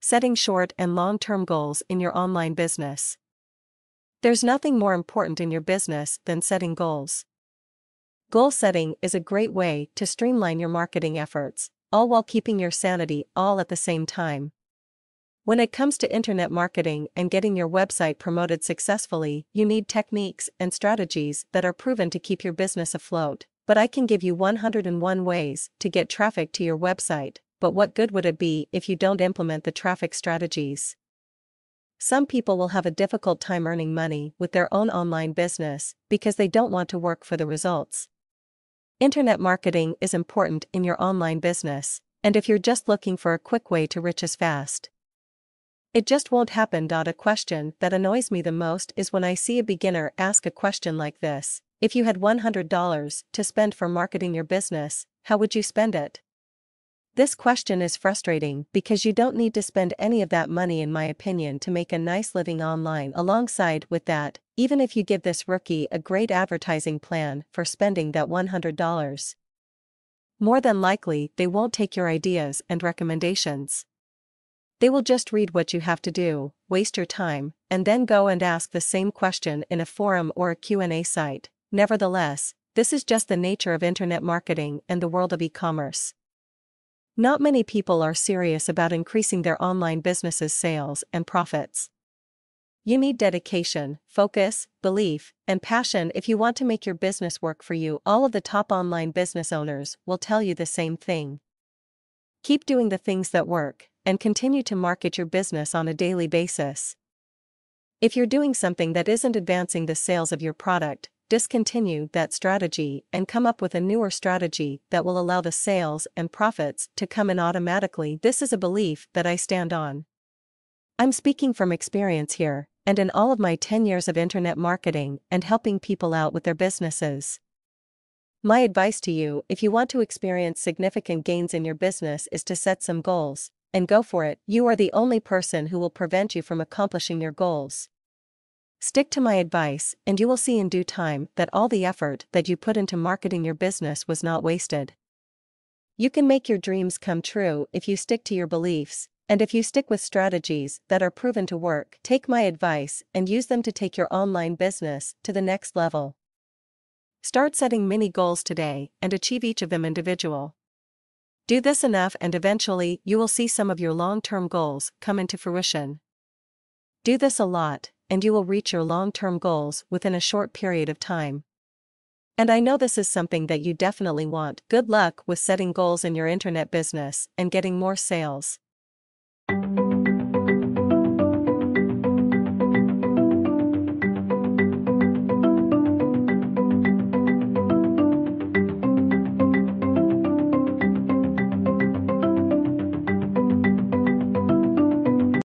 setting short and long-term goals in your online business. There's nothing more important in your business than setting goals. Goal setting is a great way to streamline your marketing efforts, all while keeping your sanity all at the same time. When it comes to internet marketing and getting your website promoted successfully, you need techniques and strategies that are proven to keep your business afloat, but I can give you 101 ways to get traffic to your website but what good would it be if you don't implement the traffic strategies? Some people will have a difficult time earning money with their own online business because they don't want to work for the results. Internet marketing is important in your online business, and if you're just looking for a quick way to riches fast, it just won't happen. A question that annoys me the most is when I see a beginner ask a question like this If you had $100 to spend for marketing your business, how would you spend it? This question is frustrating because you don't need to spend any of that money in my opinion to make a nice living online alongside with that, even if you give this rookie a great advertising plan for spending that $100. More than likely they won't take your ideas and recommendations. They will just read what you have to do, waste your time, and then go and ask the same question in a forum or a Q&A site. Nevertheless, this is just the nature of internet marketing and the world of e-commerce. Not many people are serious about increasing their online business's sales and profits. You need dedication, focus, belief, and passion if you want to make your business work for you. All of the top online business owners will tell you the same thing. Keep doing the things that work, and continue to market your business on a daily basis. If you're doing something that isn't advancing the sales of your product, discontinue that strategy and come up with a newer strategy that will allow the sales and profits to come in automatically. This is a belief that I stand on. I'm speaking from experience here, and in all of my 10 years of internet marketing and helping people out with their businesses. My advice to you if you want to experience significant gains in your business is to set some goals and go for it. You are the only person who will prevent you from accomplishing your goals. Stick to my advice, and you will see in due time that all the effort that you put into marketing your business was not wasted. You can make your dreams come true if you stick to your beliefs, and if you stick with strategies that are proven to work. Take my advice and use them to take your online business to the next level. Start setting mini goals today and achieve each of them individual. Do this enough and eventually you will see some of your long-term goals come into fruition. Do this a lot and you will reach your long-term goals within a short period of time. And I know this is something that you definitely want. Good luck with setting goals in your internet business and getting more sales.